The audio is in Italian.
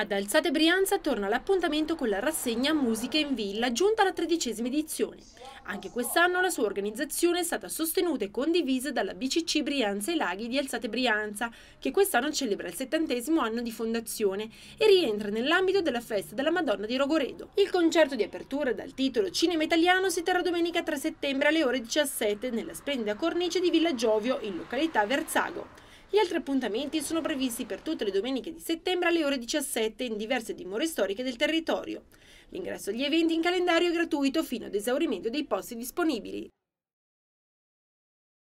Ad Alzate Brianza torna l'appuntamento con la rassegna Musica in Villa, giunta alla tredicesima edizione. Anche quest'anno la sua organizzazione è stata sostenuta e condivisa dalla BCC Brianza e Laghi di Alzate Brianza, che quest'anno celebra il settantesimo anno di fondazione e rientra nell'ambito della festa della Madonna di Rogoredo. Il concerto di apertura dal titolo Cinema Italiano si terrà domenica 3 settembre alle ore 17 nella splendida cornice di Villa Giovio in località Verzago. Gli altri appuntamenti sono previsti per tutte le domeniche di settembre alle ore 17 in diverse dimore storiche del territorio. L'ingresso agli eventi in calendario è gratuito fino ad esaurimento dei posti disponibili.